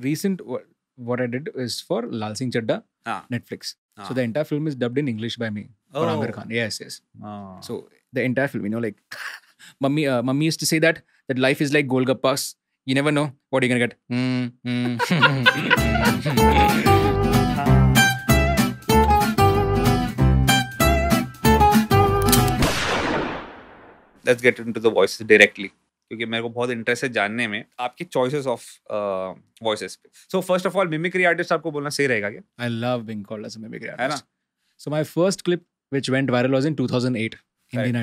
recent what I did is for Lal Singh Chadda, ah. Netflix. Ah. So the entire film is dubbed in English by me. Oh. Amir Khan. Yes, yes. Ah. So the entire film, you know, like mummy, uh, mummy used to say that that life is like Golgappas. You never know what you're gonna get. Mm, mm. Let's get into the voices directly. क्योंकि मेरे को बहुत interest है जानने में आपकी choices of voices पे so first of all mimicry artist आपको बोलना सही रहेगा क्या I love being called as mimicry artist है ना so my first clip which went viral was in 2008 Indian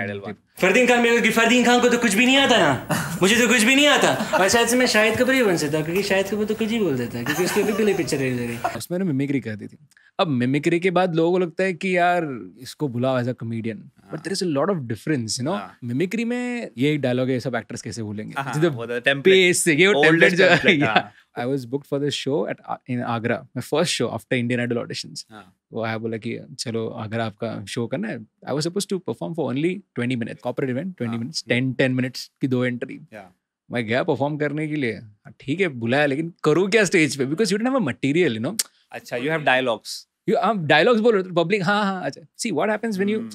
Idol Fardeen Khan मेरे को फरदीन खान को तो कुछ भी नहीं आता ना मुझे तो कुछ भी नहीं आता और शायद से मैं शाहिद कपूर ही बन सकता क्योंकि शाहिद कपूर तो कुछ ही बोल देता क्योंकि भी पहले पिक्चर उसमें ना मिमिक्री कर दी थी अब मिमिक्री के बाद लोगों को लगता है कि यार इसको बुलाओ as a comedian but there is a lot of difference you know mimicry में ये एक डायलॉग है सब एक्टर्स कैसे बोलेंगे टेम्पलेट हाँ, तो से ये template I I was book for this show at in Agra my first show after Indian Idol auditions वो आया बोला Agra चलो show आपका show I was supposed to perform for only four minutes, corporate event, corporate ah. हाँ, minutes, minutes ten minutes minutes की entry. Yeah. मैं गया perform करने के लिए हाँ, ठीक है बुलाया लेकिन करूँ क्या स्टेज पे because you don't have a material you know अच्छा यू हैव डायलॉग्स यू आप डायलॉग्स बोल रहे हो पब्लिक तो हाँ हाँ अच्छा see what happens when you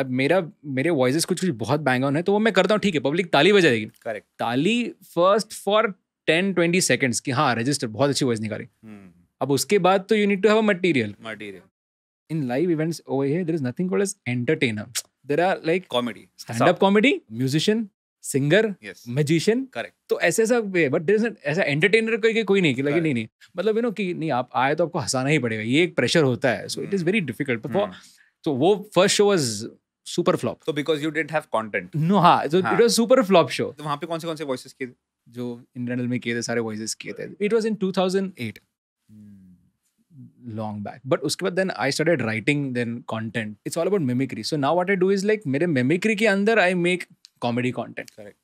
अब मेरा मेरे वॉइस कुछ कुछ बहुत बैंग ऑन है तो वो मैं करता हूँ ठीक है पब्लिक ताली बजाएगी करेक्ट ताली first for ten twenty seconds की हाँ रजिस्टर बहुत अच्छी वॉइस निकाली हम्म। अब उसके बाद तो you need to have a material material in live events over here there is nothing called as entertainer there are like comedy stand up comedy musician singer magician correct तो ऐसे ऐसा वे बट देयर इज ऐसा entertainer कोई कोई नहीं कि लगे नहीं नहीं मतलब यू नो कि नहीं आप आए तो आपको हंसाना ही पड़ेगा ये एक प्रेशर होता है so it is very difficult but तो वो first show was super flop so because you didn't have content no हां so it was super flop show तो वहां पे कौन से कौन से वॉइसेस की जो इंडियन में किए थे सारे वॉइस किए थे it was in two thousand eight long back but उसके बाद then I started writing then content it's all about mimicry so now what I do is like मेरे मेमिक्री के अंदर I make comedy content correct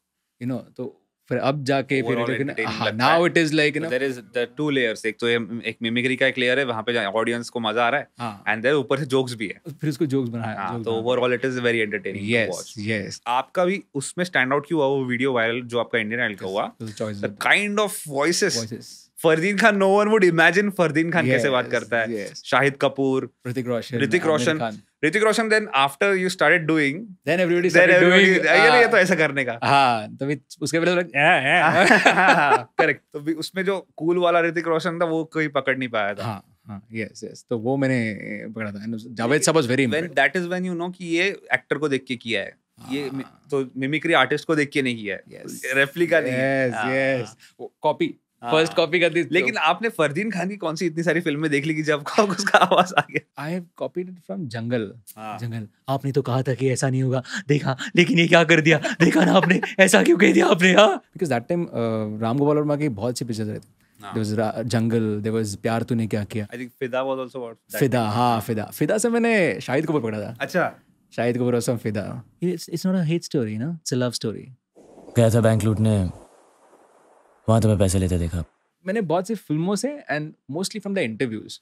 you know तो फिर अब जाके फिर हाँ now it is like there is the two layers एक तो एक मिमिक्री का एक लेयर है वहां पे ऑडियंस को मजा आ रहा है एंड हाँ। देयर ऊपर से जोक्स भी है फिर उसको जोक्स बनाया हाँ, तो overall it is very entertaining yes yes आपका भी उसमें स्टैंड आउट क्यों हुआ वो वीडियो वायरल जो आपका इंडियन आइडल का हुआ the kind of voices Fardeen Khan no one would imagine Fardeen Khan कैसे बात करता है Shahid Kapoor Hrithik Roshan Hrithik Roshan Hrithik Roshan then after you started doing then everybody started doing ये नहीं तो ऐसा करने का हां तो भी उसके पहले करेक्ट तो भी उसमें जो कूल वाला ऋतिक रोशन था वो कोई पकड़ नहीं पाया था हां यस यस तो वो मैंने पकड़ा था जावेद साहब was very when that is when you know कि ये एक्टर को देख के किया है ये हाँ। तो मिमिक्री आर्टिस्ट को देख के नहीं किया है रेप्लिका नहीं यस यस कॉपी हाँ। फर्स्ट कॉपी कर दी तो। लेकिन आपने फरदीन खान की कौन सी इतनी सारी फिल्में देख ली कि जब आपको उसका आवाज आ गया I have copied it from Jungle Jungle आपने तो कहा था कि ऐसा नहीं होगा देखा लेकिन ये क्या कर दिया देखा ना आपने ऐसा क्यों कह दिया आपने हां because that time Ram Gopal Varma की बहुत सी पिक्चर्स थी there was Jungle there was Pyaar Tune Kya Kiya I think Fida was also what Fida हां फिदा फिदा से मैंने शाहिद कपूर पकड़ा था अच्छा Shahid Kapoor also Fida it's it's not a hate story ना इट्स अ लव स्टोरी गया था बैंक लूटने वहाँ तुम्हें पैसे लेते देखा मैंने बहुत सी फिल्मों से and mostly from the interviews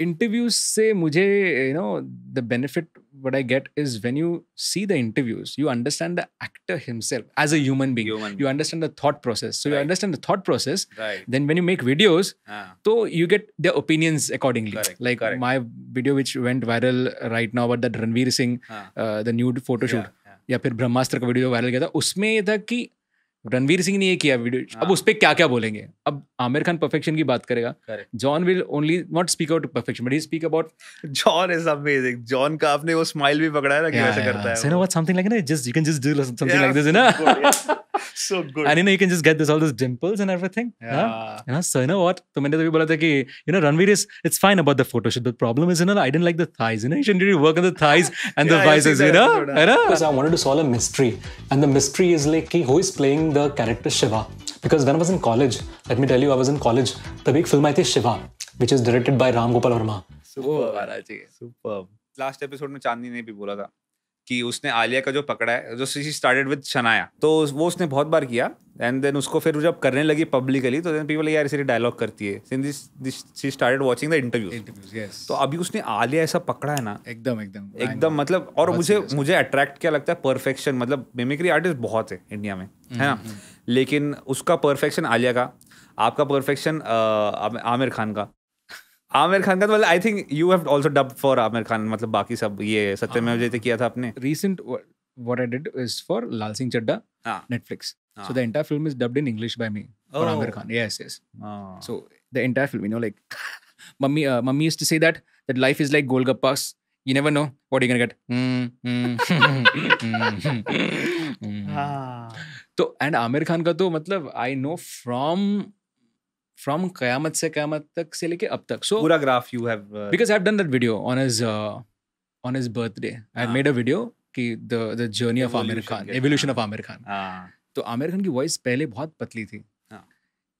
interviews से मुझे you know the benefit what I get is when you see the interviews you understand the actor himself as a human being you understand the thought process so you understand the thought process then when you make videos तो you get the opinions accordingly like my video which went viral right now about that Ranveer Singh the nude photoshoot या फिर ब्रह्मास्त्र का video viral गया था उसमें यह था कि रणवीर सिंह ने ये किया वीडियो हाँ. अब उस पर क्या क्या बोलेंगे अब आमिर खान परफेक्शन की बात करेगा John will only not speak out perfection but he speak about John is amazing John का आपने वो स्माइल भी पकड़ा है ना कि ऐसा करता है so no what something like ना just you can just do something like this ना so good. And you know, you can just get this all those dimples and everything. Yeah. yeah. So you know what? So many people are like, you know, Ranveer is it's fine about the photo shoot. The problem is, you know, I didn't like the thighs. You know, you shouldn't really work on the thighs and yeah, the vices. You know, Because I wanted to solve a mystery, and the mystery is like, who is playing the character Shiva? Because when I was in college, let me tell you, I was in college. The big film I think Shiva, which is directed by Ram Gopal Verma. Superb, Superb. Last episode, में चांदनी ने भी बोला था कि उसने आलिया का जो पकड़ा है जो सी स्टार्टेड विद शनाया तो वो उसने बहुत बार किया एंड देन उसको फिर जब करने लगी पब्लिकली तो देन पीपल यार इसे डायलॉग करती है she started watching the interview तो अभी उसने आलिया ऐसा पकड़ा है ना एकदम एकदम एकदम मतलब और मुझे मुझे अट्रैक्ट क्या लगता है परफेक्शन मतलब मिमिक्री आर्टिस्ट बहुत है इंडिया में है ना mm-hmm. लेकिन उसका परफेक्शन आलिया का आपका परफेक्शन आमिर खान का आमिर खान का तो I think you have also dub for Aamir Khan मतलब बाकी सब ये सत्यमेव जयते किया था आपने recent what I did is for Lal Singh Chadda, ah. Netflix. Ah. So the entire film is dubbed in English by me oh. for Amir Khan. Yes, yes. Ah. So the entire film, you know, like mummy, uh, mummy used to say that that life is like golgappas. You never know what you're gonna get. Mm, mm, mm, mm, mm. Ah. तो and Aamir Khan का तो मतलब I know from from क्यामत से क्यामत तक से लेके अब तक सो पूरा graph you have because I done that video on is on is birthday I made a video कि the the journey of Aamir Khan evolution of Aamir Khan तो आमिर खान की वॉइस पहले बहुत पतली थी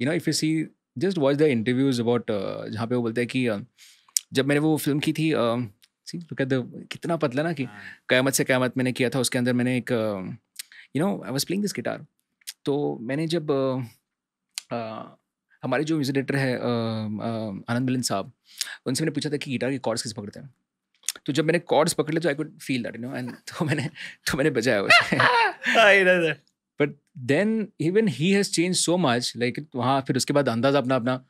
you know if you see just watch the interviews about जहाँ पे वो बोलते हैं कि uh, जब मैंने वो फिल्म की थी सी लुक एट द कितना पतला ना कि हाँ। क्यामत से क्यामत मैंने किया था उसके अंदर मैंने एक you know I was playing this guitar तो मैंने जब uh, uh, हमारे जो म्यूजिक डायरेक्टर है आनंद मिलन साहब उनसे मैंने पूछा था कि गिटार के कॉर्ड्स कैसे पकड़ते हैं तो जब मैंने कॉर्ड्स पकड़ लिए तो I could feel that you know and तो मैंने तो मैंने बजाया उसे but then even he has change so much like वहाँ फिर उसके बाद अंदाज़ अपना अपना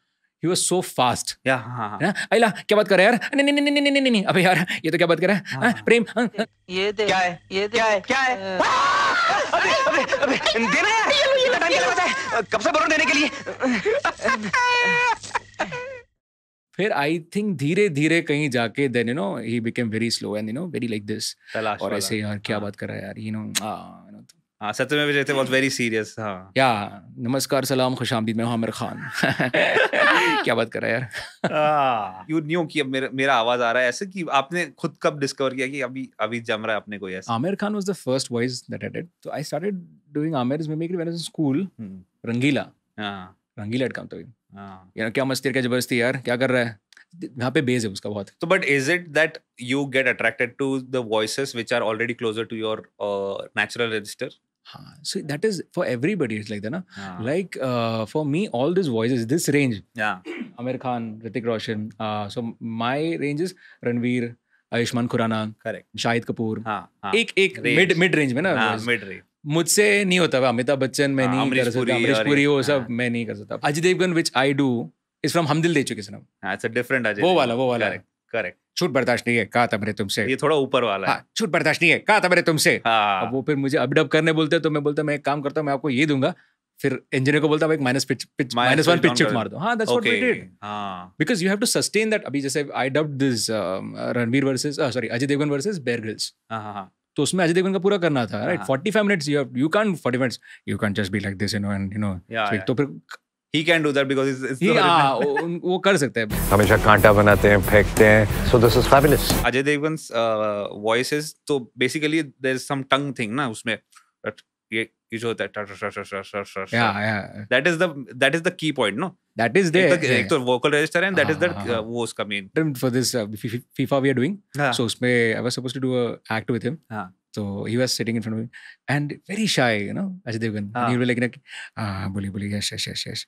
ही वॉज सो फास्ट अला क्या हाँ। बात कर रहा है यार नहीं नहीं नहीं नहीं नहीं नहीं अबे यार ये तो क्या बात कर रहा है प्रेम ये दे क्या है ये दे क्या है क्या है अबे अबे अबे देना है ये लो ये लो टाइम लगा है कब से बोलो देने के लिए फिर आई थिंक धीरे धीरे कहीं जाके then you know he became very slow and you know very like this और ऐसे यार क्या बात कर रहा है यार यू नो हाँ, सत्य में विजय थे वेरी सीरियस हाँ या नमस्कार सलाम खुश मैं आमिर खान क्या बात कर रहा है यार यू न्यू हाँ। कि अब मेरा मेरा आवाज आ रहा है ऐसे कि आपने खुद कब डिस्कवर किया कि अभी अभी जम रहा है Aamir Khan was the first voice that I did I started doing mimicry when I was school Rangeela हां रंगीला हाँ। क्या मस्ती क्या जबरदस्ती यार क्या कर रहा है यहाँ पे बेस है उसका बहुत तो but is it that you get attracted to the are already closer to your natural register हाँ so that is for everybody is like that ना like for me all this voice is this range Aamir Khan Hrithik Roshan so my range is Ranveer Ayushmann Khurrana correct Shahid Kapoor एक एक mid mid range में ना mid हाँ, range मुझसे नहीं होता भाई अमिताभ बच्चन मैं हाँ, नहीं कर सकता अमरीश पुरी वो हाँ। सब मैं नहीं कर सकता अजय देवगन विच आई डू इज फ्रॉम हमदिल दे चुके सनम वो वाला वो वाला करेक्ट छूट बर्दाश्त नहीं है कहा था मैंने तुमसे ये थोड़ा ऊपर वाला हाँ, छूट बर्दाश्त नहीं है कहा था मैंने तुमसे हाँ। अब वो फिर मुझे अपडप करने बोलते तो मैं बोलता मैं एक काम करता हूँ मैं आपको ये दूंगा फिर इंजीनियर को बोलता minus pitch pitch minus one pitch shift मार दो हाँ that's what we did because you have to sustain that अभी जैसे I dub this Ranveer versus sorry Ajay Devgn versus Bear Grylls तो उसमें अजय देवगन का पूरा करना था right forty five minutes you you can forty minutes you can just be like this you know and you know तो फिर he can do that because it's, it's he, yeah, wo kar sakte हैं hamesha kaanta banate hain फेंकते hain so this is fabulous ajay devgan's uh, voices तो basically there's some tongue thing ना उसमें ये ye जो होता है yeah yeah that is the that is the key point no that is there ek, एक तो vocal register and that is the वो उसका main for this uh, FIFA we are doing so usme I was supposed to do a act with him हाँ तो he was sitting in front of and very shy you know Ajay Devgn Devgan. Ah. And he was like, ah, bully, bully, yes, yes, yes,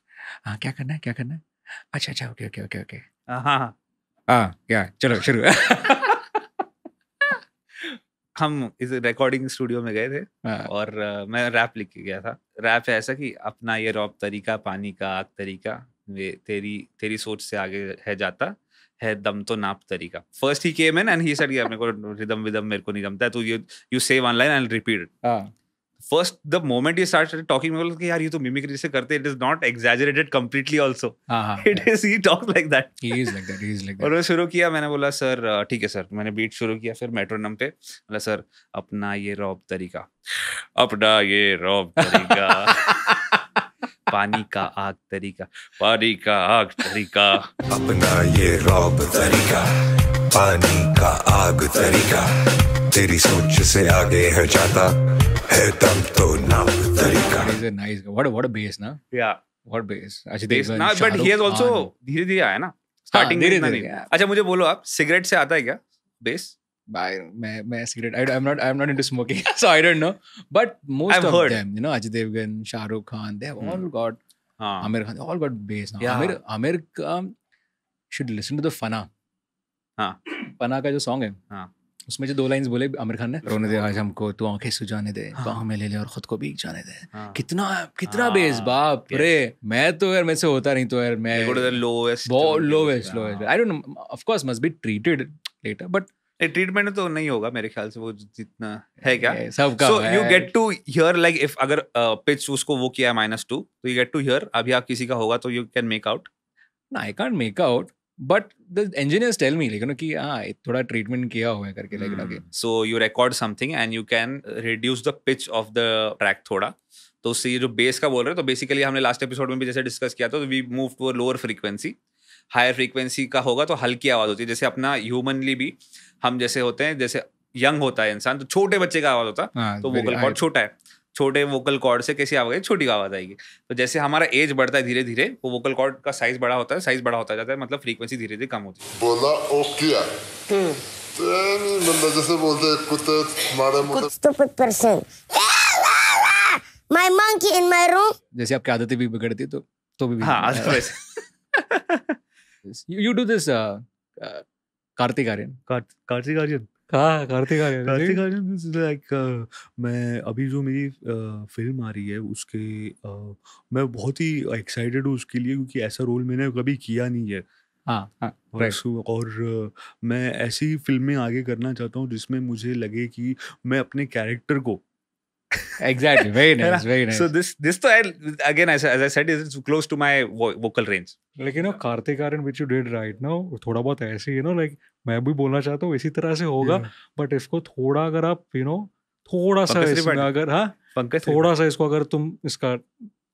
क्या करना है क्या करना है अच्छा अच्छा ओके ओके ओके ओके हाँ हाँ या चलो शुरू हम इस रिकॉर्डिंग स्टूडियो में गए थे हाँ. और uh, मैं रैप लिख के गया था रैप है ऐसा कि अपना ये रॉप तरीका पानी का आग तरीका वे तेरी तेरी सोच से आगे है जाता है दम तो नाप तरीका first he came in and he said मेरे को रिदम विदम मेरे को नहीं जमता है तो you you save online line and repeat it first the moment you start talking मेरे को यार ये तो मिमिक्री से करते it is not exaggerated completely also it is he talk like that he is like that he is like that और मैं शुरू किया मैंने बोला सर ठीक है सर मैंने बीट शुरू किया फिर मेट्रोनम पे बोला सर अपना ये रॉब तरीका अपना ये रॉब तरीका पानी का आग तरीका पानी का आग तरीका अपना ये रॉब तरीका पानी का आग तरीका तेरी सोच से आगे है जाता है तब तो नाम तरीका is a nice what what a bass ना या व्हाट बेस अच्छा बेस ना बट ही हैज आल्सो धीरे-धीरे आया ना स्टार्टिंग हाँ, में नहीं अच्छा मुझे बोलो आप सिगरेट से आता है क्या बेस जो उसमें जो दो लाइन बोले आमिर खान ने रोने दे आज हमको तू आंखें सुजाने दे बाहों में ले ले और खुद को भी जाने दे कितना कितना बेस बाप रे मैं तो यार मेरे से होता नहीं तो यार मैं lowest lowest lowest I don't of course must be treated later but treatment तो नहीं होगा मेरे ख्याल से वो जितना है क्या सबका so you get to hear like if अगर पिच उसको वो किया माइनस टू तो यू गेट टू हियर अभी आप किसी का होगा तो यू कैन मेक आउट ना I can't make out but the engineers tell me लेकिन कि हाँ थोड़ा ट्रीटमेंट किया हुआ है करके लाइक लगे so you record something and you can reduce the pitch of the track थोड़ा तो उससे ये जो बेस का बोल रहे हो तो बेसिकली हमने लास्ट एपिसोड में भी जैसे डिस्कस किया था तो we move to lower frequency higher frequency का होगा तो हल्की आवाज़ होती है जैसे अपना ह्यूमनली भी हम जैसे होते हैं जैसे यंग होता है इंसान तो छोटे बच्चे का आवाज़ होता है हाँ, तो वोकल कॉर्ड छोटा है छोटे वोकल कॉर्ड से कैसी आवाज आएगी छोटी आवाज आएगी तो जैसे हमारा एज बढ़ता है धीरे धीरे वो वोकल कॉर्ड का साइज बड़ा होता है साइज बड़ा होता जाता है मतलब फ्रीक्वेंसी धीरे धीरे कम होती है बोला ओके जैसे आपकी आदतें भी बिगड़ती तो तो भी, भी हाँ वैसे this. You, you do this, uh, uh, Kartik Aryan. Kartik Aryan. उसके uh, मैं बहुत ही उसके लिए ऐसा रोल मैंने कभी किया नहीं है हाँ, हाँ, और, और uh, मैं ऐसी फिल्में आगे करना चाहता हूँ जिसमें मुझे लगे कि मैं अपने कैरेक्टर को exactly very nice very nice so this this to I, again as, as i said is it's close to my vo- vocal range like you know kartik aran which you did right now thoda bahut aise you know like मैं भी बोलना चाहता हूँ इसी तरह से होगा but इसको थोड़ा अगर आप यू नो थोड़ा सा इसमें अगर हाँ पंकज थोड़ा सा इसको अगर तुम इसका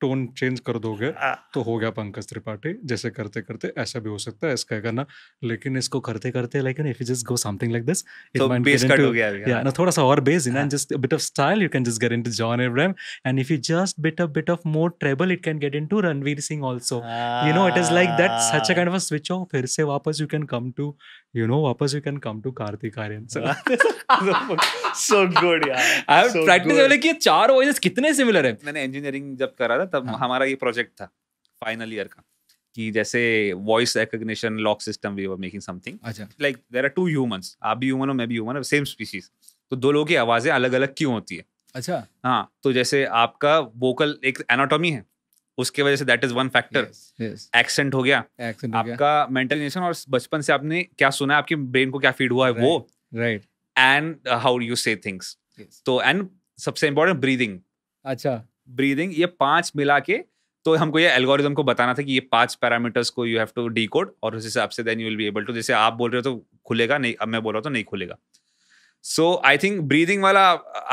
टोन चेंज कर दोगे हाँ। तो हो गया पंकज त्रिपाठी जैसे करते करते ऐसा भी हो सकता है इसका करना लेकिन इसको करते करते like if you just go something like this it might bass cut हो गया या हाँ। ना थोड़ा सा और bass in and just bit of style you can just get into John Abraham and if you just bit a bit of more treble it can get into Ranveer Singh also you know it is like that such a kind of switch off फिर से वापस you can come to you know, वापस you can come to Karthik Aryan. So, so good, yeah. I have so practiced बोले कि चार voices कितने similar हैं. मैंने engineering जब करा था तब हाँ। हमारा ये project था final year का कि जैसे voice recognition lock system we were making something like there are two humans आप भी ह्यूमन हो मैं भी ह्यूमन हूं सेम स्पीशीज तो दो लोगों की आवाजें अलग अलग क्यों होती है अच्छा हाँ तो जैसे आपका वोकल एक एनाटॉमी है उसके वजह से that is one factor accent हो गया Accent आपका मेंटल नेशन और बचपन से आपने क्या सुना है आपके ब्रेन को क्या फीड हुआ है right. वो right and how you say things तो एंड सबसे इम्पोर्टेंट ब्रीदिंग अच्छा ब्रीदिंग ये पांच मिला के तो हमको ये एल्गोरिज्म को बताना था कि ये पांच पैरामीटर्स को यू हैव टू डी और उस हिसाब से then you will be able to जैसे आप बोल रहे हो तो खुलेगा नहीं अब मैं बोल रहा हूँ तो नहीं खुलेगा सो आई थिंक ब्रीदिंग वाला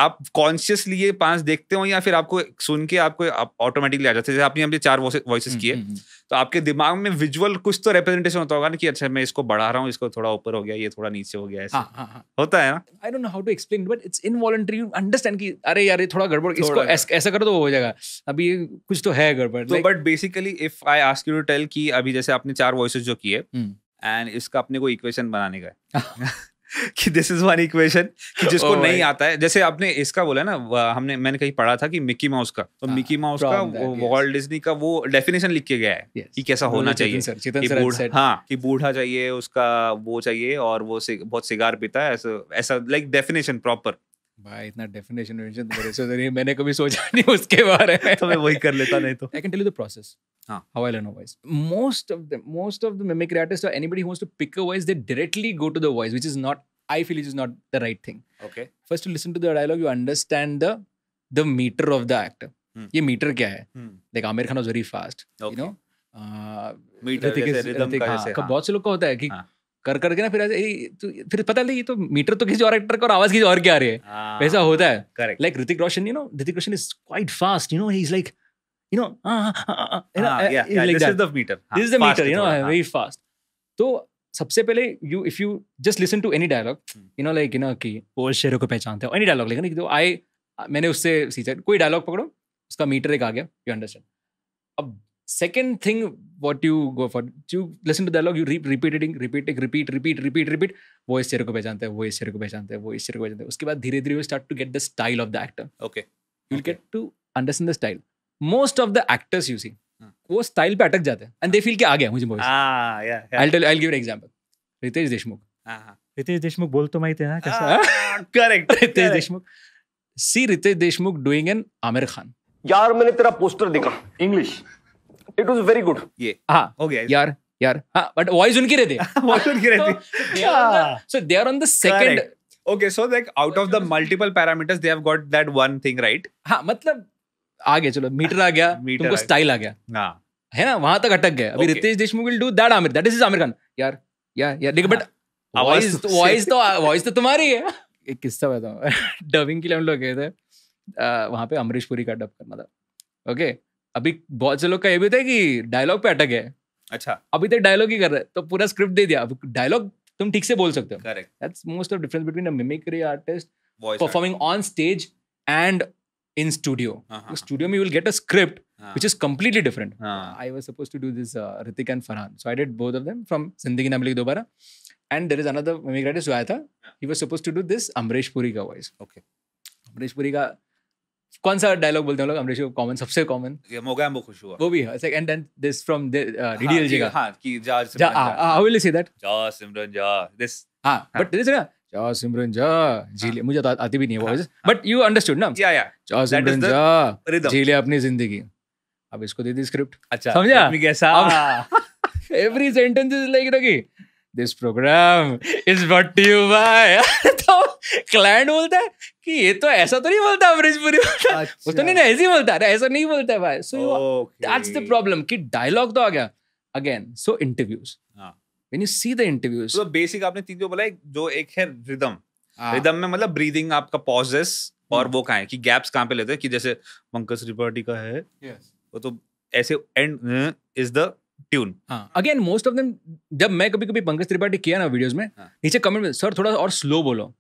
आप कॉन्शियसली ये पांच देखते हो या फिर आपको सुन के आपको ऑटोमेटिकली आप आ जाते हैं जैसे आपने अपने चार वॉइस हम्म, किए हम्म, हम्म। तो आपके दिमाग में विजुअल कुछ तो रिप्रेजेंटेशन होता होगा ना कि अच्छा मैं इसको बढ़ा रहा हूँ इसको थोड़ा ऊपर हो गया ये थोड़ा नीचे हो गया हाँ, हाँ, हाँ। होता है ना I don't know how to explain but it's involuntary understand कि अरे यार ये थोड़ा गड़बड़ इसको ऐसा कर तो हो जाएगा अभी कुछ तो है गड़बड़ तो but basically if I ask you to tell कि अभी जैसे आपने चार वॉइस जो किए एंड इसका अपने को इक्वेशन बनाने का कि दिस इज वन इक्वेशन कि जिसको oh नहीं आता है जैसे आपने इसका बोला ना हमने मैंने कहीं पढ़ा था कि मिकी माउस का तो ah, हाँ, मिकी माउस का वॉल्ट डिज्नी का वो डेफिनेशन लिख के गया है yes. कि कैसा no, होना चाहिए sir, कि बूढ़ा हाँ कि बूढ़ा चाहिए उसका वो चाहिए और वो बहुत सिगार पीता है ऐसा लाइक डेफिनेशन प्रॉपर भाई इतना डेफिनेशन वेंशन तो बड़े से तो नहीं मैंने कभी सोचा नहीं उसके बारे में तो मैं वही कर लेता नहीं तो I can tell you the process हां how I learn a voice most of the most of the mimicry artist और anybody who wants to pick a voice they directly go to the voice which is not I feel it is not the right thing okay first to listen to the dialogue you understand the the metre of the actor ये metre क्या है like Aamir Khan was very fast you know metre का हाँ, हाँ। बहुत से लोग का होता है कि हाँ। कर करके ना फिर ऐसे तो, फिर पता नहीं ये तो मीटर तो किसी और एक्टर का और आवाज किसी और क्या आ रही है हाँ, वैसा होता है correct like Hrithik Roshan you know Hrithik Roshan is quite fast you know he is like you know this is the metre this is the metre you know very fast तो सबसे पहले you if you just listen to any dialogue you know like you know कि शेरों को पहचानते हो any dialogue लेकिन तो आई मैंने उससे कोई डायलॉग पकड़ो उसका मीटर एक आ गया यू अंडरस्टैंड अब second thing what you go for you listen to dialogue you re- repeat it repeat repeat repeat repeat repeat hmm. वो इस चेहरे को पहचानता है वो इस चेहरे को पहचानता है वो इस चेहरे को पहचानता है उसके बाद धीरे धीरे you start to get the style of the actor okay you will get to understand the style most of the actors you see वो स्टाइल पे अटक जाते हैं एंड दे फील कि आ गया मुझे voice I tell I give an example Ritesh Deshmukh हाँ, हाँ. रितेश देशमुख बोल तो माहिती आहे ना कसं correct ah, Ritesh Deshmukh see Ritesh Deshmukh doing an Aamir Khan यार मैंने तेरा पोस्टर देखा English it was very good ये हाँ हो गया यार यार हां बट वॉइस उनकी रहती वॉइस उनकी रहती so they are on the second okay so like out of the multiple parameters they have got that one thing right हाँ मतलब आ गया चलो मीटर आ गया मीटर तुमको स्टाइल आ गया हाँ है ना वहां तक अटक गया अभी Ritesh Deshmukh will do that Aamir that is Aamir Khan यार यार यार देखो बट वॉइस वॉइस तो वॉइस तो-, तो-, तो तुम्हारी है एक किस्सा बताऊं डबिंग के लिए हम लोग गए थे वहां पे अमरीश पुरी का डब करना था ओके okay? अभी बहुत से लोग का ये भी था कि डायलॉग पे अटक है अच्छा अभी तक डायलॉग ही कर रहे तो पूरा स्क्रिप्ट दे दिया डायलॉग तुम ठीक से बोल सकते हो correct that's most of difference between a mimicry artist performing on stage and in studio studio में you will get a script which is completely different. Uh. I was supposed to do this uh, Ritik and Farhan. So I did both of them from Zindagi Na Milegi Dobara. And there is another mimic artist who aaya tha. He was supposed to do this Amresh Puri ka voice. Okay. Amresh Puri ka कौन सा dialogue बोलते हैं लोग Amrish common सबसे common Mogambo खुश हुआ वो भी है second and this from the DDLJ का हां कि जा सिमरन जा how will you say that जा सिमरन जा दिस हां बट दिस ना जा सिमरन जा जी हाँ। मुझे तो आती भी नहीं है वॉइस बट यू अंडरस्टूड ना या या जा सिमरन जा जी ले अपनी जिंदगी अब इसको दे दी स्क्रिप्ट अच्छा समझा मैं कैसा एवरी सेंटेंस इज लाइक रखी this programme is but you by तो क्लाइंट बोलता है कि ये तो ऐसा तो नहीं बोलता अमरीशपुरी बोलता अच्छा। तो नहीं ऐसे ही बोलता है ऐसा नहीं बोलता है भाई सो दैट्स द प्रॉब्लम कि डायलॉग तो आ गया again so interviews when you see the interviews तो बेसिक आपने तीन जो बोला एक जो एक है रिदम रिदम हाँ। में मतलब ब्रीदिंग आपका पॉजेस और हम्म। वो कहाँ है कि गैप्स कहाँ पे लेते हैं कि जैसे पंकज त्रिपाठी का है yes. वो तो ऐसे and is the tune again most of them जब मैं कभी कभी पंकज त्रिपाठी किया ना वीडियोज में हाँ। नीचे कमेंट में सर थोड़ा और स्लो बोलो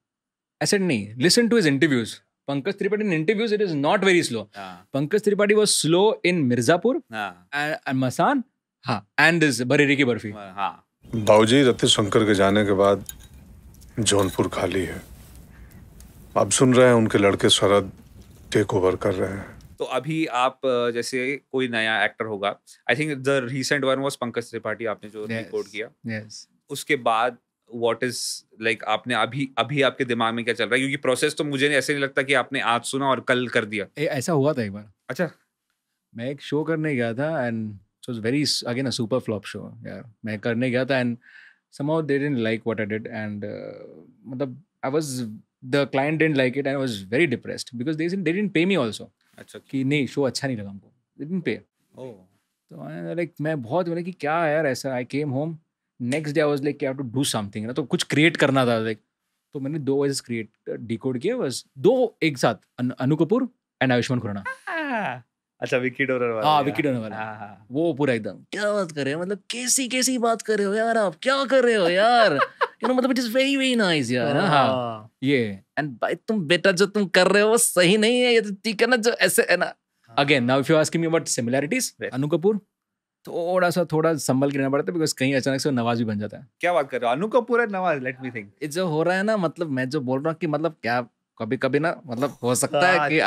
ऐसे नहीं listen to is interviews Pankaj Tripathi in interviews it is not very slow Pankaj Tripathi was slow in Mirzapur Masaan हाँ एंड दिस बरेरी की बर्फी हाँ भाजी हाँ। रति शंकर के जाने के बाद जौनपुर खाली है अब सुन रहे हैं उनके लड़के शरद टेक ओवर कर रहे हैं तो अभी आप जैसे कोई नया एक्टर होगा I think the recent one was Pankaj Tripathi आपने जो yes. रिकॉर्ड किया उसके बाद वॉट इज लाइक आपने अभी अभी आपके दिमाग में क्या चल रहा है क्योंकि प्रोसेस तो मुझे ऐसे नहीं लगता कि आपने आज सुना और कल कर दिया ए, ऐसा हुआ था एक बार अच्छा मैं एक शो करने गया था and so very again a super flop show यार मैं करने गया था and somehow they didn't like what I did, and uh, मतलब I was the client didn't like it, and I was very depressed because they didn't they didn't pay अच्छा कि नहीं show अच्छा नहीं लगा हमको लेकिन पे तो लाइक मैं बहुत बोला कि क्या यार ऐसा I came home next day I was like क्या टू डू समथिंग ना तो कुछ क्रिएट करना था लाइक तो मैंने दो वॉइस क्रिएट डिकोड किए बस दो एक साथ अनु कपूर एंड आयुष्मान खुराना अच्छा विकी डोनर वाला हाँ विकी डोनर वाला हाँ, हाँ। वो पूरा एकदम क्या बात कर रहे हो मतलब कैसी कैसी बात कर रहे हो यार आप क्या कर रहे हो यार यू नो मतलब it is very very nice यार हां हाँ। ये एंड भाई तुम बेटा जो तुम कर रहे हो वो सही नहीं है ये तो ठीक है ना जो ऐसे है ना again now if you asking me about similarities Anu Kapoor थोड़ा सा थोड़ा संभल के रहना पड़ता है बिकॉज कहीं अचानक से नवाज भी बन जाता है क्या बात कर रहे हो अनु कपूर है नवाज लेट मी थिंक जो हो रहा है ना मतलब मैं जो बोल रहा हूँ कि मतलब क्या कभी कभी ना मतलब हो सकता है कि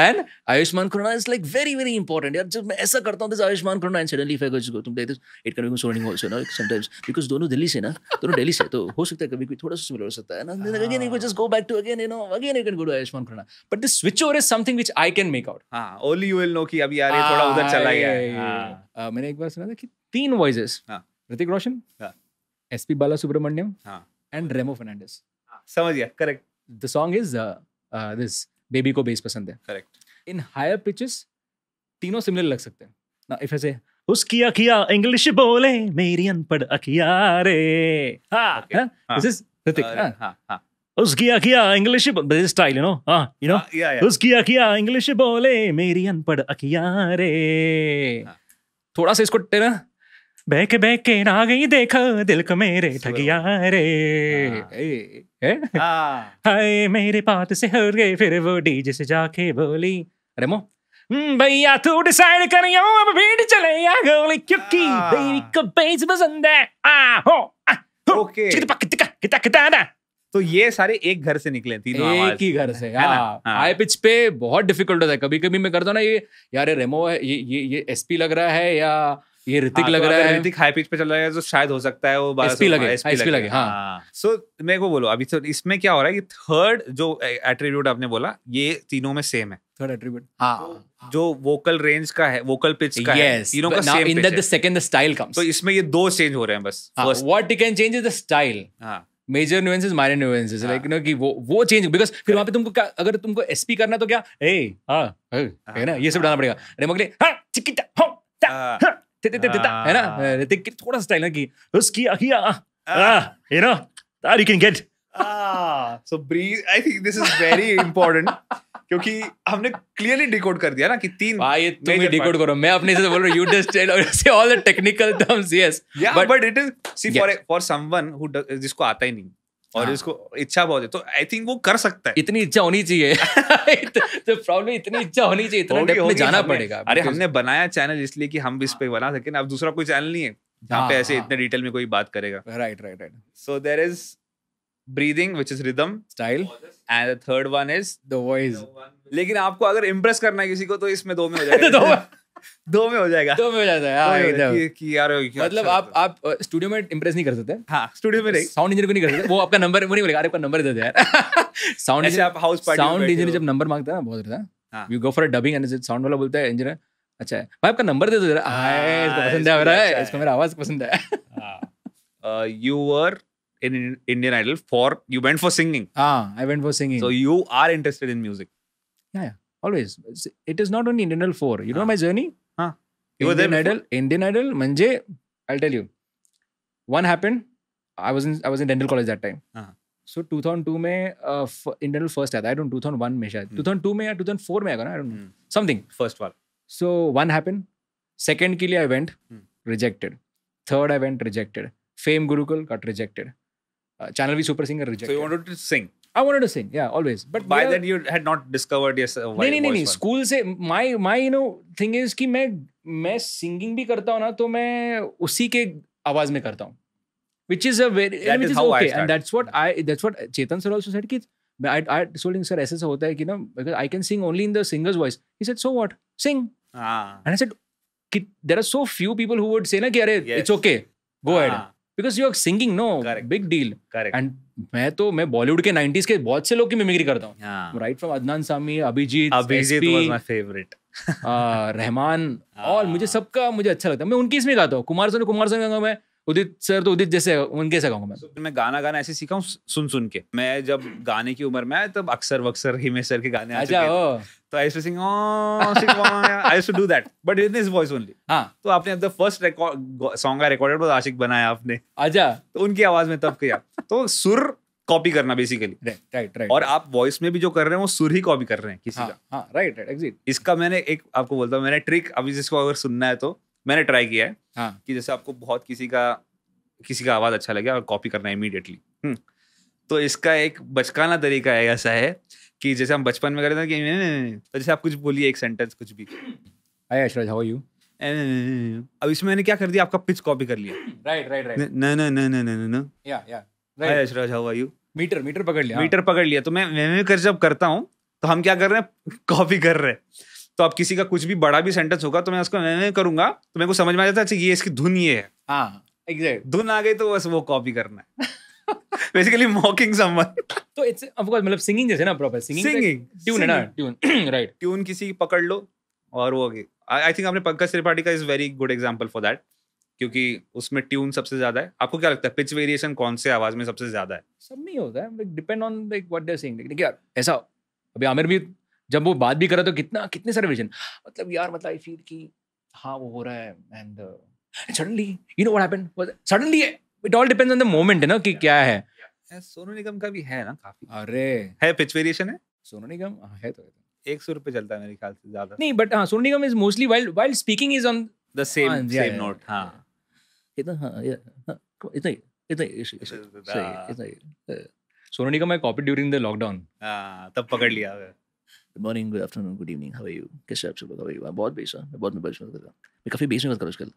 and Ayushmann Khurrana is like very very important यार जब मैं ऐसा करता हूँ आयुष्मान खुराना एंड सडनली तुम देखते it can be sounding also ना समटाइम्स बिकॉज दोनों दिल्ली से ना दोनों दिल्ली से तो हो सकता है कभी कोई थोड़ा सा सिमिलर हो सकता है ना again you just go back to again you know again you can go to Ayushmann Khurrana but this switch over is something which I can make out हां ओनली यू विल नो कि अभी यार ये थोड़ा उधर चला गया है हाँ। मैंने एक बार सुना था कि तीन वॉइसेस हाँ। ऋतिक रोशन एसपी बाला सुब्रमण्यम एंड रेमो फर्नांडिस समझ गया correct the song is this baby को बेस पसंद है करेक्ट इन हायर पिचेस तीनों सिमिलर लग सकते हैं ना इफ ऐसे उसकी अखिया इंग्लिश बोले मेरी अनपढ़ अखिया रे दिस इज ऋतिक उसकी अखिया English this style you know हां यू नो उसकी अखिया इंग्लिश बोले मेरी अनपढ़ अखिया रे थोड़ा सा इसको ना बहक बहक के ना गई देख दिल को मेरे ठगिया रे हाँ। हाँ। हाय मेरे पात से हर गए फिर वो डीजे से जाके बोली अरे मो हम्म, भैया तू डिसाइड करियो अब भीड़ चले या गोली क्योंकि हाँ। देवी को बेस पसंद है आ हो ओके किता किता ना तो ये सारे एक घर से निकले तीनों एक ही घर से है ना हाई पिच पे बहुत डिफिकल्ट होता है कभी कभी मैं करता हूँ ना ये यार रेमो है ये ये ये एसपी लग रहा है या ये ऋतिक हाँ, लग तो रहा है ऋतिक हाई पिच पे चल रहा है तो शायद हो सकता है वो एसपी लगे एसपी लगे हाँ सो हाँ। हाँ। मैं को बोलो अभी तो इसमें क्या हो रहा है कि थर्ड जो एट्रीब्यूट आपने बोला ये तीनों में सेम है थर्ड एट्रीब्यूट हाँ जो वोकल रेंज का है वोकल पिच का yes, है तीनों का same in that the second the style comes तो इसमें ये दो चेंज हो रहे हैं बस what you can change is the style हां major nuances minor nuances like no कि वो वो चेंज बिकॉज फिर वहां पे तुमको क्या अगर तुमको एसपी करना तो क्या ए हां है ना हाँ। ये सब डालना पड़ेगा अरे मगले हां चिकिटा हां है ना they थोड़ा स्टाइल की उसकी अहिया you know that you can get ah so breathe i think this is very क्योंकि हमने क्लियरली डिकोड कर दिया ना कि तीन भाई तुम ही डिकोड करो मैं अपने से बोल रहा हूं you just tell say all the technical terms yes but it is see for for someone who जिसको आता ही नहीं और हाँ। इसको इच्छा बहुत है तो आई थिंक वो कर सकता है इतनी इच्छा होनी चाहिए तो प्रॉब्लम इतनी इच्छा होनी चाहिए इतना डेप्थ में जाना पड़ेगा अरे हमने बनाया चैनल इसलिए कि हम इस पे बना सके ना अब दूसरा कोई चैनल नहीं है जहाँ हाँ, पे ऐसे हाँ। इतने डिटेल में कोई बात करेगा right right right so there is breathing which is rhythm style and third one is the voice लेकिन आपको अगर इम्प्रेस करना है किसी को तो इसमें दो में हो जाएगा दो में हो जाएगा दो में हो जाता है हाँ, कि, यार मतलब अच्छा आप आप स्टूडियो में इंप्रेस नहीं कर सकते हाँ स्टूडियो में नहीं साउंड इंजीनियर को नहीं कर सकते वो आपका नंबर वो नहीं बोलेगा अरे नंबर दे दे यार साउंड आप हाउस पार्टी साउंड इंजीनियर जब नंबर मांगता है ना बहुत रहता you go for dubbing and sound वाला बोलता है इंजीनियर अच्छा है भाई आपका नंबर दे दो जरा हाँ, इसको पसंद है मेरा अच्छा इसको मेरा आवाज पसंद है you were in Indian Idol for you went for singing हां I went for singing so you are interested in music yeah yeah always it is not only Indian Idol for you know my journey Indian Idol Indian Idol म्हणजे I tell you one happened I was in I was in dental college that time so 2002 में Indian idol first आया था I don't 2001 में शायद 2002 में या 2004 में आएगा ना आई डोंट समथिंग फर्स्ट वाला सो वन हैपेंड सेकंड के लिए I went rejected third I went rejected Fame Gurukul got rejected channel भी super singer rejected so you wanted to sing I wanted to sing, yeah, always. But by then you had not discovered your uh, नहीं नहीं नहीं School से my my you know thing is कि मैं मैं singing भी करता हूँ ना तो मैं उसी के आवाज में करता हूँ which is a very that which is, is okay and that's what I that's what Chetan sir also said कि I I told him sir ऐसे ऐसा होता है कि ना because I can sing only in the singer's voice he said so what sing ah. and I said there are so few people who would say na कि अरे yes. it's okay go ah. ahead because you are singing no big deal and मैं तो मैं बॉलीवुड के nineties के बहुत से लोग की मिमिक्री करता हूँ right from Adnan Sami Abhijeet Abhijeet favourite Rahman और मुझे सबका मुझे अच्छा लगता है मैं उनकी इसमें गाता हूँ कुमार सोनू कुमार सोनू मैं उदित सर तो उदित जैसे उनके से गाऊंगा मैं तो मैं गाना गाना ऐसे सीखा हूँ सुन सुन के मैं जब गाने की उम्र में आया तब अक्सर वक्सर हिमेश सर के गाने आ अच्छा, चुके तो I sing I too do that but in this voice only हाँ तो आपने द फर्स्ट रिकॉर्ड सॉन्ग का रिकॉर्डेड वाज आशिक बनाया आपने अच्छा तो उनकी आवाज में तब किया तो सुर कॉपी करना बेसिकली राइट राइट राइट और आप वॉइस में भी जो कर रहे हैं वो सुर ही कॉपी कर रहे हैं किसी हाँ, का राइट राइट एग्जिट इसका मैंने एक आपको बोलता हूँ मैंने ट्रिक अभी जिसको अगर सुनना है तो मैंने ट्राई किया है हाँ. कि जैसे आपको बहुत किसी का किसी का आवाज़ अच्छा लगे और कॉपी करना है हम्म। इमीडिएटली तो इसका एक बचकाना तरीका है ऐसा है कि जैसे हम बचपन में करते थे कि नहीं, नहीं, तो जैसे आप कुछ बोलिए एक सेंटेंस कुछ भी आई अशरज हाउ यू अब इसमें मैंने क्या कर दिया आपका पिच कॉपी कर लिया राइट राइट राइट ना ना ना ना ना ना या या आई अशरज how are you metre metre पकड़ लिया मीटर हाँ। पकड़ लिया तो मैं मैं कर जब करता हूँ तो हम क्या कर रहे हैं कॉपी कर रहे हैं तो आप किसी का कुछ भी बड़ा भी सेंटेंस होगा तो मैं उसको नहीं करूंगा तो मेरे को समझ में आ जाता है अच्छा, ये इसकी धुन ये है हाँ। धुन आ गई तो बस वो कॉपी करना है बेसिकली मॉकिंग समवन तो इट्स ऑफ कोर्स मतलब सिंगिंग जैसे ना प्रॉपर सिंगिंग सिंगिंग ट्यून है ना ट्यून राइट ट्यून किसी की पकड़ लो और वो आगे आई थिंक आपने पंकज त्रिपाठी का is very good example for that क्योंकि उसमें ट्यून सबसे ज्यादा है आपको क्या लगता है पिच वेरिएशन कौन से आवाज में सबसे ज्यादा है सब में होता है like depend on like what they are saying like यार ऐसा अभी आमिर भी जब वो बात भी करा तो कितना कितने सारे विजन मतलब यार मतलब आई फील कि हाँ वो हो रहा है and suddenly you know what happen suddenly it all depends on the moment है ना कि yeah. क्या है सोनू निगम का भी है ना काफी अरे है पिच वेरिएशन है सोनू हाँ, तो निगम है तो एक सौ पे चलता है मेरे ख्याल से ज्यादा नहीं बट हाँ Sonu Nigam is mostly wild wild speaking is on the same same note हाँ, हाँ। इतना हाँ, हाँ इतना इतना इतना Sonu Nigam I copy during the lockdown तब पकड़ लिया good morning good afternoon good evening how you कैसे आप सब लोग बताओ बहुत बेस है मैं बहुत मैं बरिश मत कर रहा हूँ मैं काफ़ी बेस में कर रहा हूँ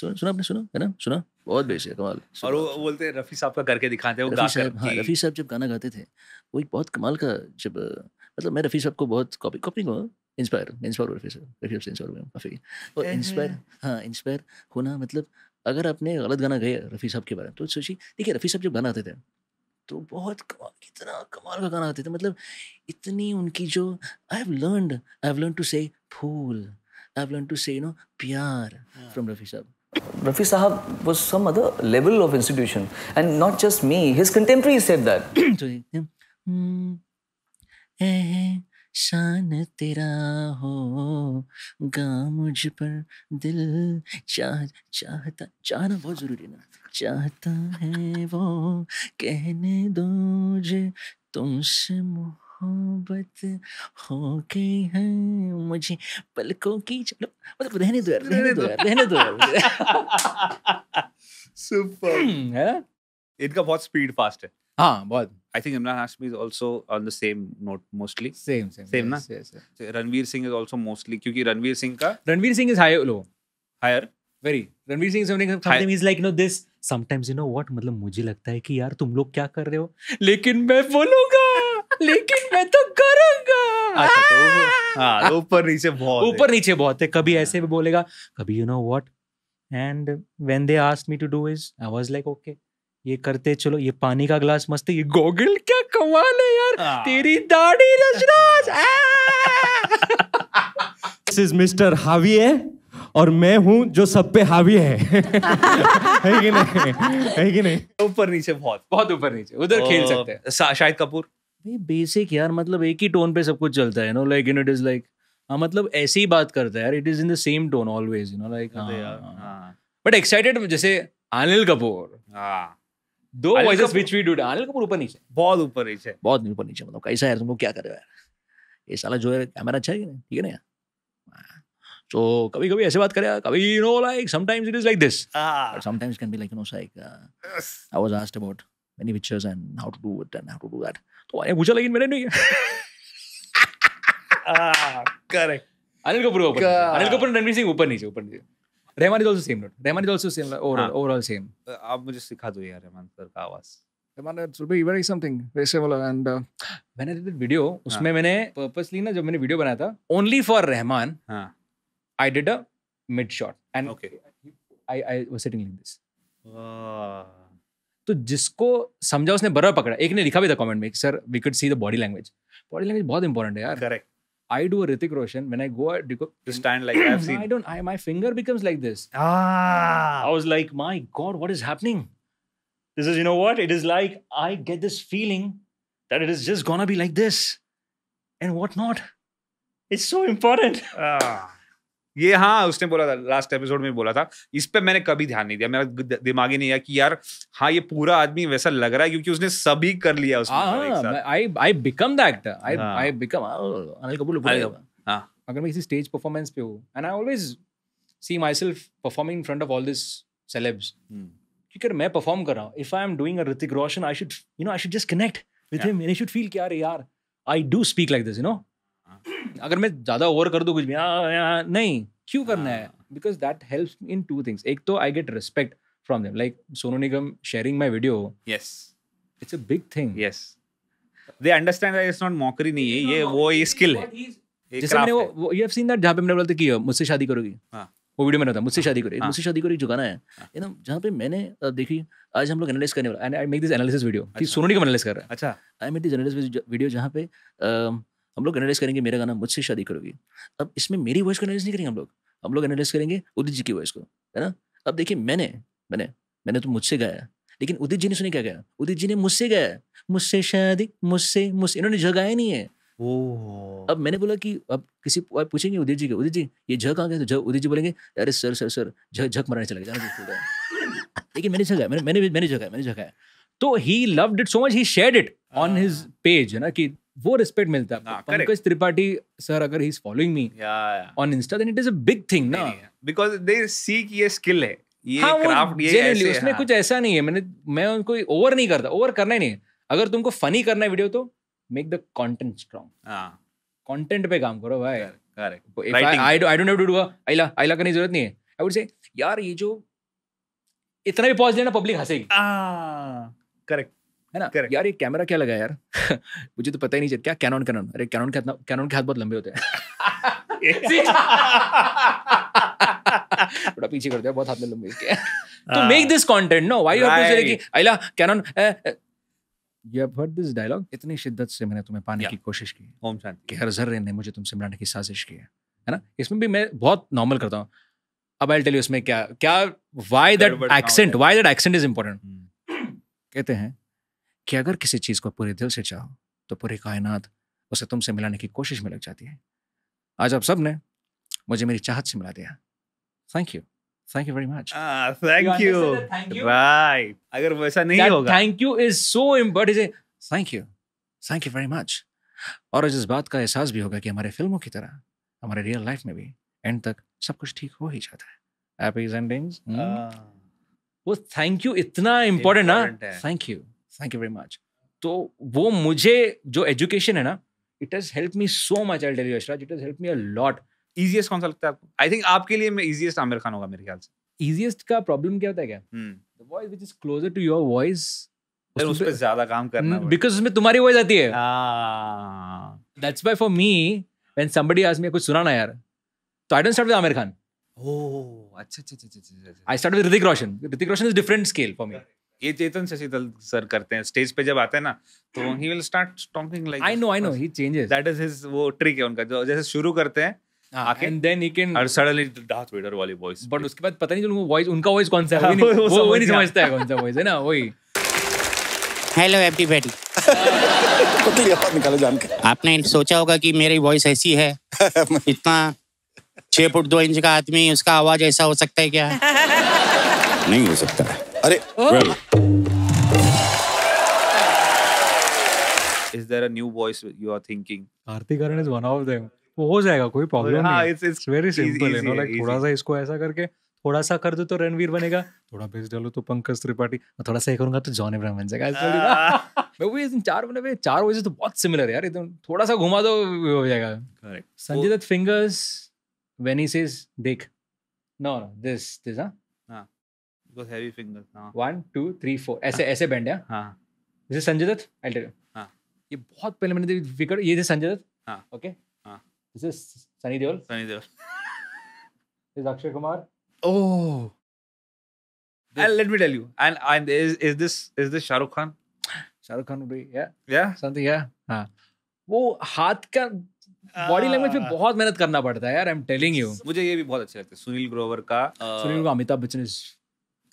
सुना सुना आपने सुना है ना सुना बहुत बेस है कमाल और वो बोलते हैं रफ़ी साहब का करके दिखाते हैं रफ़ी साहब हाँ रफ़ी साहब जब गाना गाते थे वो एक बहुत कमाल का जब मतलब मैं रफ़ी साहब को बहुत कॉपी कॉपी को इंस्पायर इंस्पायर हो रफ़ी साहब रफ़ी साहब से इंस्पायर हुआ काफ़ी और इंस्पायर हम्म, हम्म। हाँ इंस्पायर होना मतलब अगर आपने गलत गाना गाया रफ़ी साहब के बारे में तो सोचिए देखिए रफ़ी साहब जब गाना आते थे तो बहुत कमाल कितना कमाल का गाना गाते थे मतलब इतनी उनकी जो I have learn I have learn to say phool I have learn to say you know pyaar from Rafi Sahab Rafi Sahab was some other level of institution, and not just me. His contemporaries said that. शान तेरा हो गा मुझ पर दिल चाह चाहता चाहना बहुत ज़रूरी ना चाहता है वो कहने दो मुझे तुमसे मोहब्बत हो गई है मुझे पलकों की चलो मतलब रहने दो यार रहने दो यार रहने दो यार सुपर हम्म, है ना इनका बहुत स्पीड फास्ट है हाँ बहुत I think Imran Hashmi is also on the same note mostly. Same, same, same, yes, na? Yes, yes. So Ranveer Singh is also mostly क्योंकि Ranveer Singh का Ranveer Singh is higher low. Higher. Very. Ranveer Singh is something sometimes he's like you know this sometimes you know what मतलब मुझे लगता है कि यार तुम लोग क्या कर रहे हो लेकिन मैं बोलूंगा लेकिन मैं तो करूंगा अच्छा तो ऊपर नीचे बहुत ऊपर नीचे बहुत है कभी ऐसे भी बोलेगा कभी you know what and when they asked me to do is I was like okay okay. ये करते चलो ये पानी का ग्लास मस्त ये गोगल क्या कमाल है यार हाँ। तेरी दाढ़ी रजराज दिस इज मिस्टर हावी है और मैं हूं जो सब पे हावी है है कि नहीं है कि नहीं ऊपर नीचे बहुत बहुत ऊपर नीचे उधर खेल सकते हैं शाहिद कपूर ये बेसिक यार मतलब एक ही टोन पे सब कुछ चलता है no like in it is like हाँ मतलब ऐसे ही बात करता है यार it is in the same tone always you know like but excited जैसे अनिल कपूर हाँ दो voices which we do Anil Kapoor ऊपर नीचे बहुत ऊपर नीचे बहुत ऊपर नीचे मतलब कैसा यार तुम लोग क्या कर रहे हो यार ये साला जो है कैमरा अच्छा है ठीक है ना यार तो कभी कभी ऐसे बात करेगा कभी you know like sometimes it is like this sometimes can be like you know like I was asked about many pictures and how to do it and how to do that तो मैंने पूछा लेकिन मैंने नहीं correct हाँ, अनिल कपूर ऊपर अनिल कपूर रणवीर सिंह ऊपर नीचे ऊपर नीचे Rahman is also same note Rahman is also same overall same आप मुझे सिखा दो यार रहमान सर का आवाज Rahman should be very something वैसे वाला एंड डिड वीडियो उसमें मैंने पर्पसली ना जब मैंने वीडियो बनाया था only for Rahman I did a mid shot and I I was sitting this तो जिसको समझा उसने बराबर पकड़ा एक ने लिखा भी था कमेंट में sir we could see the body language body language बहुत इंपॉर्टेंट है यार correct I do a Ritik Roshan when I go at to stand like I've seen. I don't. I, my finger becomes like this. Ah. I was like, my God, what is happening? This is, you know what? It is like I get this feeling that it is just gonna be like this, and whatnot. It's so important. Ah. ये हाँ उसने बोला था last episode में बोला था इस पर मैंने कभी ध्यान नहीं दिया मेरा दिमाग ही नहीं है कि यार हाँ ये पूरा आदमी वैसा लग रहा है क्योंकि उसने सभी कर लिया उसने I I become the actor I I become Anil Kapoor हाँ। अगर मैं किसी स्टेज परफॉर्मेंस पे हूँ and I always see myself performing in front of all this celebs ठीक है मैं परफॉर्म कर रहा हूँ if I am doing a Roshan I should you know I should just connect with him and I should feel कि यार यार I do speak like this you know अगर मैं ज़्यादा ओवर कर दू कुछ भी आ, हाँ, आ, हाँ, हाँ, नहीं क्यों करना है because that help in two things एक तो I get respect from them like Sonu Nigam sharing my video yes it's a big thing yes they understand it's not mockery नहीं है ये वो ये स्किल है जैसे मैंने वो यू हैव सीन दैट जहां पे मैंने बोलते कि मुझसे शादी करोगी हां वो वीडियो में रहता मुझसे शादी करोगी मुझसे शादी करोगी जुगाना है यू नो जहाँ पे मैंने देखी आज हम लोग एनालिस करने वाला and I make this analysis video कि सोनू निगम एनालिस कर रहा है अच्छा I make this analysis video जहां पे हम लोग एनालाइज करेंगे मेरा गाना मुझसे शादी करोगी अब इसमें मेरी वॉइस को एनालाइज नहीं करेंगे हम लोग हम लोग एनालाइज करेंगे उदित जी की वॉइस को है ना अब देखिए मैंने मैंने मैंने तो मुझसे गाया लेकिन उदित जी ने सुने क्या गया उदित जी ने मुझसे गाया मुझसे शादी मुझसे मुझसे इन्होंने गाया नहीं है अब मैंने बोला कि अब किसी आप पूछेंगे उदित जी के उदित जी ये झक आ गए तो झक उदित जी बोलेंगे अरे सर सर सर झक झक मराने चले जाना लेकिन मैंने जगाया मैंने मैंने मैंने जगाया मैंने जगाया तो he loved it so much he shared it on his page है ना कि वो रिस्पेक्ट मिलता है पंकज त्रिपाठी सर अगर he is following me on insta then it is a big thing ना बिकॉज दे सी की ये स्किल है ये हाँ, क्राफ्ट ये ऐसे उसमें हाँ. कुछ ऐसा नहीं है मैंने मैं उनको ओवर नहीं करता ओवर करना ही नहीं है अगर तुमको फनी करना है वीडियो तो make the content strong content पे काम करो भाई I I don't have to do आईला आईला करने की जरूरत नहीं है आई वुड से यार ये जो इतना भी पॉज लेना पब्लिक हंसेगी करेक्ट हाँ। है ना Correct. यार ये कैमरा क्या लगा यार मुझे तो पता ही नहीं चल क्या कैनॉन कैनॉन अरे कैनॉन के हाथ कैनॉन के हाथ बहुत लंबे होते हैं थोड़ा पीछे करते हैं बहुत हाथ में लंबे इसके तो make this content no why you are कि आइला कैनॉन you have heard this dialogue इतनी शिद्दत से मैंने तुम्हें पाने की कोशिश की ओम शांति कि हर जर्रे ने मुझे तुमसे मिलाने की साजिश की है है ना इसमें भी मैं बहुत नॉर्मल करता हूँ अब आई टेल यू इसमें क्या क्या why that accent why that accent is important कहते हैं कि अगर किसी चीज़ को पूरे दिल से चाहो तो पूरी कायनात उसे तुमसे मिलाने की कोशिश में लग जाती है आज आप सब ने मुझे मेरी चाहत से मिला दिया thank you thank you very much thank you right अगर वैसा नहीं होगा thank you is so important thank you thank you very much और इस बात का एहसास भी होगा कि हमारे फिल्मों की तरह हमारे रियल लाइफ में भी एंड तक सब कुछ ठीक हो ही जाता है हैप्पी एंडिंग्स hmm? ah. वो थैंक यू इतना इम्पोर्टेंट ना thank you thank you very much तो वो मुझे जो एजुकेशन है ना it has help me so much I daily you Yashraj it has help me a lot easiest कौन सा लगता है आपको आई थिंक आपके लिए मैं इजीएस्ट आमिर खान होगा मेरे ख्याल से इजीएस्ट का प्रॉब्लम क्या होता है क्या the voice which is closer to your voice उस पे ज्यादा काम करना बिकॉज उसमें तुम्हारी वॉइस आती है that's why for me when somebody asks me कुछ सुनाना यार तो I don't start with Aamir Khan oh अच्छा अच्छा अच्छा अच्छा I start with Hrithik Roshan Hrithik Roshan is different scale for me ये चेतन शशिदल सर करते हैं स्टेज पे जब आते हैं ना तो he will start talking like I know I know he changes that is his वो ट्रिक है उनका जो जैसे शुरू करते हैं एंड देन ही कैन और सडनली डार्थ वेडर वाली वॉइस बट उसके बाद पता नहीं वॉइस उनका वॉइस कौन सा है वो वो नहीं समझता है कौन सा वॉइस है ना वही हेलो तो एवरीबॉडी आपने सोचा होगा कि मेरी वॉइस ऐसी है इतना छः फुट दो इंच का आदमी उसका आवाज ऐसा हो सकता है क्या नहीं हो सकता है अरे is there a new voice you are thinking Kartik Aryan is one of them वो हो जाएगा कोई प्रॉब्लम हाँ, नहीं it's it's very simple you know like थोड़ा सा इसको ऐसा करके थोड़ा सा कर दो तो रणवीर बनेगा थोड़ा बेस डालो तो पंकज त्रिपाठी और थोड़ा सा ये करूंगा तो जॉन इब्राहिम बन जाएगा मैं वो इन चार बने चार वजह तो बहुत सिमिलर है यार एकदम थोड़ा सा घुमा दो हो जाएगा करेक्ट संजय दत्त फिंगर्स देख नो दिस दिस हां because हैवी फिंगर्स हां 1 2 3 4 ऐसे हाँ। ऐसे बैंड है हां this is Sanjay Dutt I tell you हां ये बहुत पहले मैंने देखी फिगर ये थे संजय दत्त हां ओके हां this is Sunny Deol Sunny Deol this Akshay Kumar oh let me tell you and and is is this is this Shahrukh Khan Shahrukh Khan भी या या yeah या हां वो हाथ का बॉडी लैंग्वेज में ah। बहुत मेहनत करना पड़ता है यार आई एम टेलिंग यू मुझे ये भी बहुत अच्छे लगते हैं सुनील ग्रोवर का Sunil Grover Amitabh Bachchan is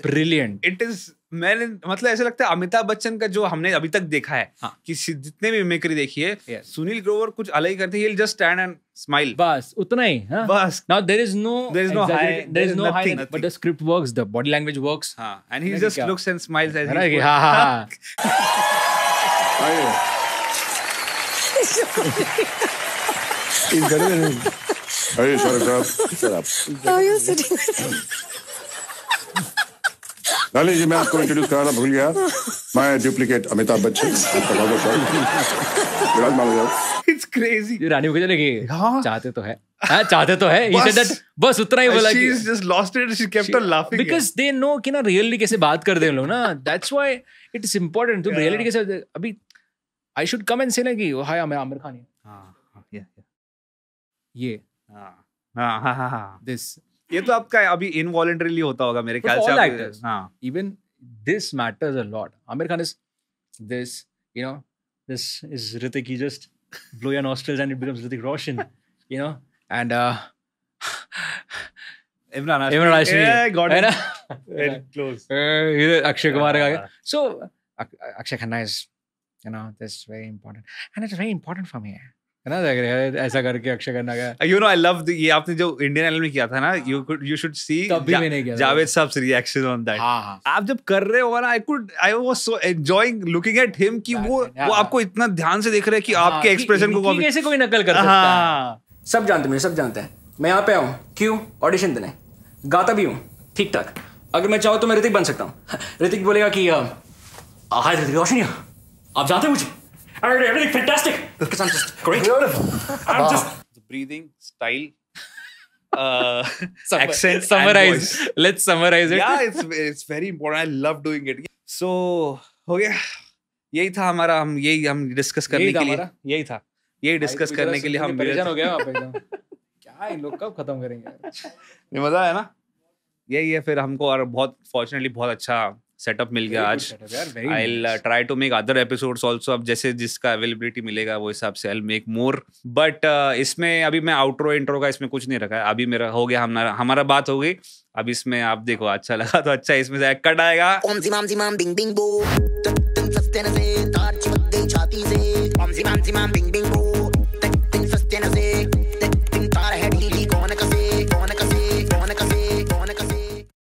brilliant it is मैंने मतलब ऐसे लगता है अमिताभ बच्चन का जो हमने अभी तक देखा है हाँ. कि जितने भी मेकरी देखी है yes. सुनील ग्रोवर कुछ अलग ही करते हैं जस्ट स्टैंड एंड स्माइल बस उतना ही हाँ? बस now there is no there is no high there is no high but the script works the body language works हां and he just looks and smiles as he हां हां Incredible. Are you shut up? Shut up. Are पहले जी मैं आपको introduce कराना भूल गया मैं duplicate Amitabh Bachchan Viraj it's crazy Rani Mukherjee ने हाँ। चाहते तो है हाँ, चाहते तो है ही सेड दैट बस उतना ही बोला she is just lost it she kept on laughing because they know कि ना रियली कैसे बात करते हैं लोग ना that's why it is important reality कैसे अभी आई शुड कम एंड से ना कि हाय मैं आमिर खान हां ये हां हां हां दिस ये तो आपका अभी इनवॉलेंटरीली होता होगा मेरे ख्याल से हां even this matters a lot Aamir Khan is this you know this is Hrithik he just blow your nostrils and it becomes Hrithik Roshan you know and uh Imran Hashmi I Hashmi yeah got it very close uh, Akshay Kumar yeah. so Akshay Khanna is you know this very important and it's very important for me है ना देख रहे ऐसा करके अक्षय करना गया you know I love ये आपने जो इंडियन आइडल में किया था ना you could you should see तभी मैंने किया जावेद साहब से रिएक्शन ऑन दैट आप जब कर रहे हो ना I could I was so enjoying looking at him कि वो हाँ, वो हाँ। आपको इतना ध्यान से देख रहे हैं कि हाँ, आपके एक्सप्रेशन को कैसे कोई नकल कर सकता है सब जानते हैं सब जानते हैं मैं यहाँ पे आऊँ क्यों ऑडिशन देने गाता भी हूँ ठीक ठाक अगर मैं चाहूँ तो मैं ऋतिक बन सकता हूँ ऋतिक बोलेगा कि हाय ऋतिक रोशनी आप जानते हैं मुझे I heard everything fantastic because I'm just great. Beautiful. I'm wow. just the breathing style. Uh, accent summarize. Let's summarize it. Yeah, it's it's very important. I love doing it. So हो गया यही था हमारा हम यही हम discuss करने के लिए यही था यही discuss करने के लिए हम परेशान हो गया क्या इन लोग कब खत्म करेंगे ये मजा है ना यही है फिर हमको और बहुत fortunately बहुत अच्छा सेटअप मिल गया आज I try to make other episodes also अब जैसे जिसका अवेलेबिलिटी मिलेगा वो हिसाब से आई मेक मोर बट इसमें अभी मैं आउटरो इंट्रो का इसमें कुछ नहीं रखा है अभी मेरा हो गया हमारा हमारा बात हो गई अब इसमें आप देखो अच्छा लगा तो अच्छा इसमें से कट आएगा ओम सी माम सी माम बिंग बिंग बो तन सस्ते न से तार चिपक गई छाती से ओम सी माम सी माम बिंग बिंग